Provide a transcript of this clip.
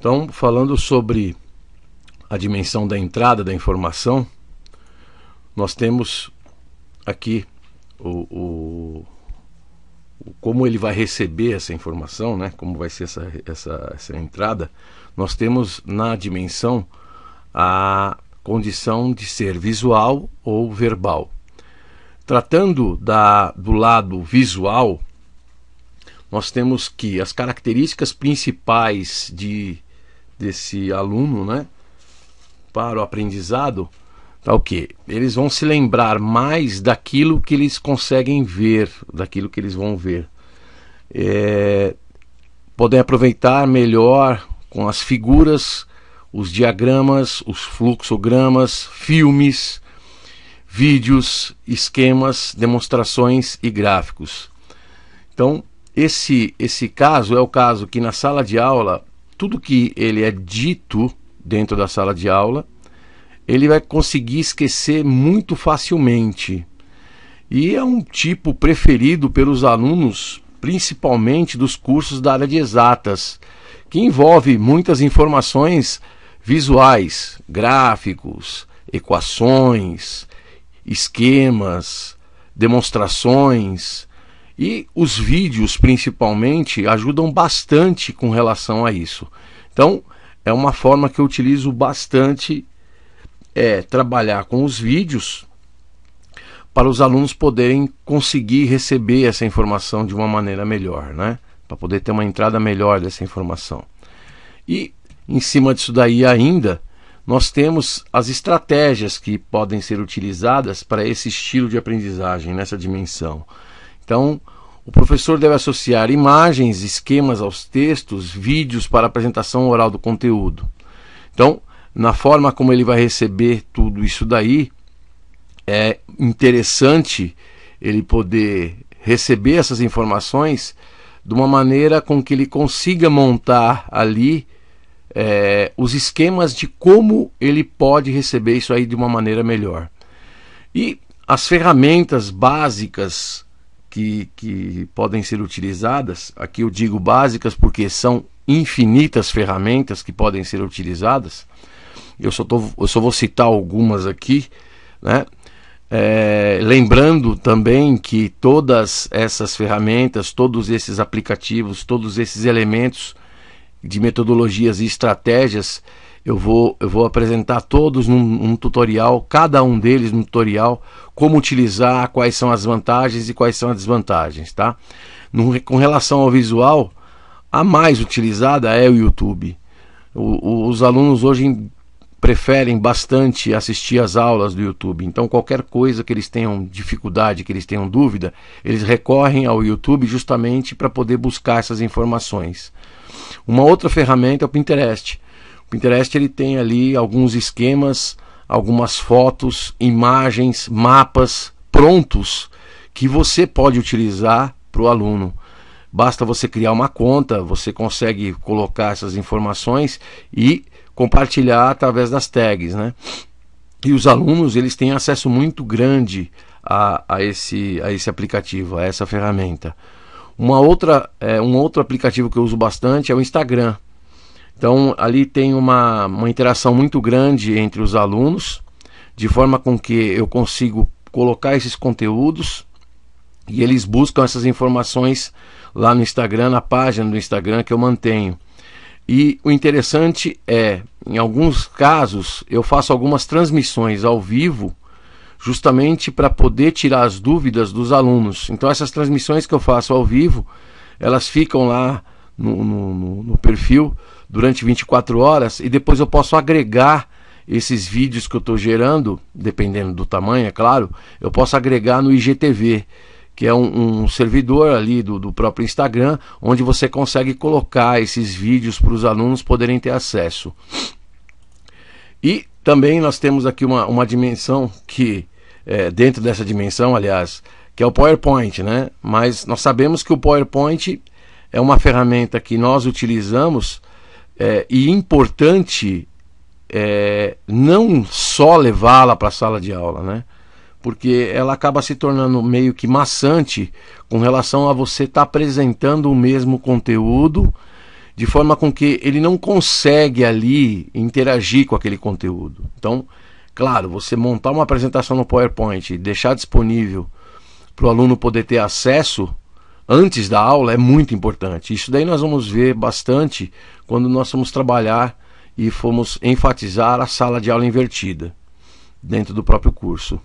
Então, falando sobre a dimensão da entrada da informação, nós temos aqui o, o, o, como ele vai receber essa informação, né? como vai ser essa, essa, essa entrada, nós temos na dimensão a condição de ser visual ou verbal. Tratando da, do lado visual, nós temos que as características principais de desse aluno, né, para o aprendizado, tá o quê? Eles vão se lembrar mais daquilo que eles conseguem ver, daquilo que eles vão ver. É, podem aproveitar melhor com as figuras, os diagramas, os fluxogramas, filmes, vídeos, esquemas, demonstrações e gráficos. Então, esse, esse caso é o caso que na sala de aula tudo que ele é dito dentro da sala de aula, ele vai conseguir esquecer muito facilmente. E é um tipo preferido pelos alunos, principalmente dos cursos da área de exatas, que envolve muitas informações visuais, gráficos, equações, esquemas, demonstrações e os vídeos, principalmente, ajudam bastante com relação a isso. Então, é uma forma que eu utilizo bastante é trabalhar com os vídeos para os alunos poderem conseguir receber essa informação de uma maneira melhor, né? Para poder ter uma entrada melhor dessa informação. E em cima disso daí ainda, nós temos as estratégias que podem ser utilizadas para esse estilo de aprendizagem nessa dimensão. Então, o professor deve associar imagens, esquemas aos textos, vídeos para apresentação oral do conteúdo. Então, na forma como ele vai receber tudo isso daí, é interessante ele poder receber essas informações de uma maneira com que ele consiga montar ali é, os esquemas de como ele pode receber isso aí de uma maneira melhor. E as ferramentas básicas que, que podem ser utilizadas. Aqui eu digo básicas porque são infinitas ferramentas que podem ser utilizadas. Eu só, tô, eu só vou citar algumas aqui, né? É, lembrando também que todas essas ferramentas, todos esses aplicativos, todos esses elementos de metodologias e estratégias eu vou, eu vou apresentar todos num, num tutorial, cada um deles num tutorial, como utilizar, quais são as vantagens e quais são as desvantagens, tá? No, com relação ao visual, a mais utilizada é o YouTube. O, o, os alunos hoje preferem bastante assistir às aulas do YouTube. Então, qualquer coisa que eles tenham dificuldade, que eles tenham dúvida, eles recorrem ao YouTube justamente para poder buscar essas informações. Uma outra ferramenta é o Pinterest. Pinterest ele tem ali alguns esquemas, algumas fotos, imagens, mapas prontos que você pode utilizar para o aluno. Basta você criar uma conta, você consegue colocar essas informações e compartilhar através das tags, né? E os alunos eles têm acesso muito grande a, a, esse, a esse aplicativo, a essa ferramenta. Uma outra, é, um outro aplicativo que eu uso bastante é o Instagram. Então, ali tem uma, uma interação muito grande entre os alunos, de forma com que eu consigo colocar esses conteúdos e eles buscam essas informações lá no Instagram, na página do Instagram que eu mantenho. E o interessante é, em alguns casos, eu faço algumas transmissões ao vivo, justamente para poder tirar as dúvidas dos alunos. Então, essas transmissões que eu faço ao vivo, elas ficam lá no, no, no perfil durante 24 horas e depois eu posso agregar esses vídeos que eu estou gerando, dependendo do tamanho, é claro, eu posso agregar no IGTV, que é um, um servidor ali do, do próprio Instagram, onde você consegue colocar esses vídeos para os alunos poderem ter acesso. E também nós temos aqui uma, uma dimensão que, é, dentro dessa dimensão, aliás, que é o PowerPoint, né? Mas nós sabemos que o PowerPoint é uma ferramenta que nós utilizamos é, e importante é, não só levá-la para a sala de aula, né? Porque ela acaba se tornando meio que maçante com relação a você estar tá apresentando o mesmo conteúdo, de forma com que ele não consegue ali interagir com aquele conteúdo. Então, claro, você montar uma apresentação no PowerPoint e deixar disponível para o aluno poder ter acesso antes da aula é muito importante. Isso daí nós vamos ver bastante quando nós vamos trabalhar e formos enfatizar a sala de aula invertida dentro do próprio curso.